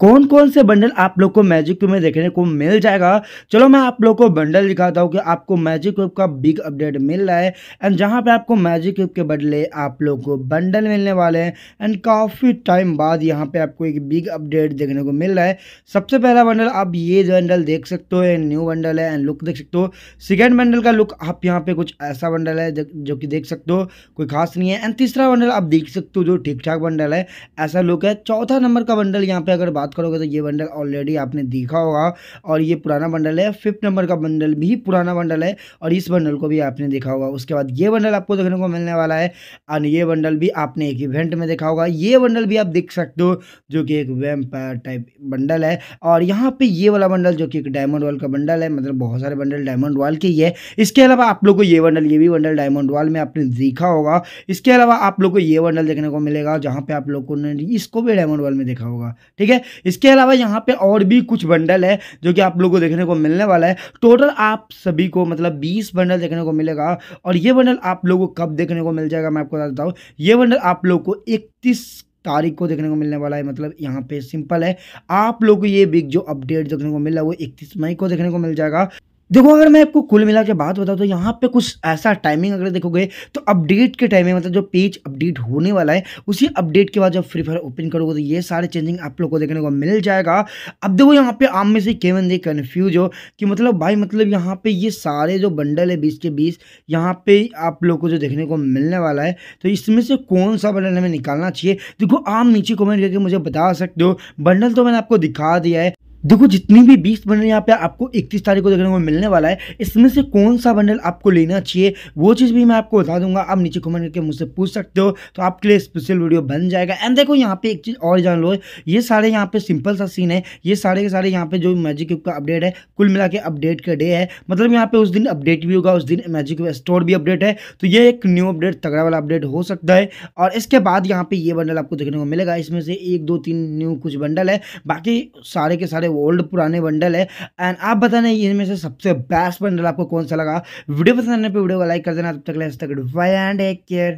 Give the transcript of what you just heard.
कौन कौन से बंडल आप लोग को मैजिक क्यूब में देखने को मिल जाएगा चलो मैं आप लोग को बंडल दिखाता हूँ कि आपको मैजिक क्यूब का बिग अपडेट मिल रहा है एंड जहाँ पे आपको मैजिक क्यूब के बदले आप लोग को बंडल मिलने वाले हैं एंड काफ़ी टाइम बाद यहाँ पे आपको एक बिग अपडेट देखने को मिल रहा है सबसे पहला बंडल आप ये बंडल देख सकते हो न्यू बंडल है एंड लुक देख सकते हो सेकेंड बंडल का लुक आप यहाँ पे कुछ ऐसा बंडल है जो कि देख सकते हो कोई खास नहीं है एंड तीसरा बंडल आप देख सकते हो जो ठीक ठाक बंडल है ऐसा लुक है चौथा नंबर का बंडल यहाँ पे अगर बात बात करोगे तो ये बंडल ऑलरेडी आपने देखा होगा और ये पुराना बंडल है फिफ्थ नंबर का बंडल भी पुराना बंडल है और इस बंडल को भी आपने देखा होगा उसके बाद ये बंडल आपको देखने को मिलने वाला है एंड ये बंडल भी आपने एक इवेंट में देखा होगा ये बंडल भी आप देख सकते हो जो कि एक वेम्पायर टाइप बंडल है और यहाँ पर ये वाला बंडल जो कि एक डायमंड वॉल का बंडल है मतलब बहुत सारे बंडल डायमंड वॉल के ही है इसके अलावा आप लोग को ये बंडल ये भी बंडल डायमंड वॉल में आपने देखा होगा इसके अलावा आप लोग को ये बंडल देखने को मिलेगा जहाँ पे आप लोगों ने इसको भी डायमंड वॉल में देखा होगा ठीक है इसके अलावा यहाँ पे और भी कुछ बंडल है जो कि आप लोग को देखने को मिलने वाला है टोटल आप सभी को मतलब बीस बंडल देखने को मिलेगा और ये बंडल आप लोगों को कब देखने को मिल जाएगा मैं आपको देता हूँ ये बंडल आप लोग को इकतीस तारीख को देखने को मिलने वाला है मतलब यहाँ पे सिंपल है आप लोग को ये बिग जो अपडेट देखने को मिल रहा है वो इकतीस मई को देखने को मिल जाएगा देखो अगर मैं आपको कुल मिला के बात बताऊँ तो यहाँ पे कुछ ऐसा टाइमिंग अगर देखोगे तो अपडेट के टाइमिंग मतलब जो पेज अपडेट होने वाला है उसी अपडेट के बाद जब फ्री फायर ओपन करोगे तो ये सारे चेंजिंग आप लोग को देखने को मिल जाएगा अब देखो यहाँ पे आम में से केवन दे कन्फ्यूज हो कि मतलब भाई मतलब यहाँ पे ये सारे जो बंडल है बीस के बीस यहाँ पे आप लोग को जो देखने को मिलने वाला है तो इसमें से कौन सा बंडल हमें निकालना चाहिए देखो आम नीचे कॉमेंट करके मुझे बता सकते हो बंडल तो मैंने आपको दिखा दिया है देखो जितनी भी बीस बंडल यहाँ पे आपको इकतीस तारीख को देखने को मिलने वाला है इसमें से कौन सा बंडल आपको लेना चाहिए वो चीज़ भी मैं आपको बता दूंगा आप नीचे कमेंट करके मुझसे पूछ सकते हो तो आपके लिए स्पेशल वीडियो बन जाएगा एंड देखो यहाँ पे एक चीज़ और जान लो ये सारे यहाँ पे सिंपल सा सीन है ये सारे के सारे यहाँ पे जो मैजिक क्यूब का अपडेट है कुल मिला के अपडेट का डे है मतलब यहाँ पे उस दिन अपडेट भी होगा उस दिन मैजिक स्टोर भी अपडेट है तो ये एक न्यू अपडेट तगड़ा वाला अपडेट हो सकता है और इसके बाद यहाँ पे ये बंडल आपको देखने को मिलेगा इसमें से एक दो तीन न्यू कुछ बंडल है बाकी सारे के सारे ओल्ड पुराने बंडल है एंड आप बताने इनमें से सबसे बेस्ट बंडल आपको कौन सा लगा वीडियो पसंद आने पर वीडियो को लाइक कर देना तब तक लाइक एंड टेक केयर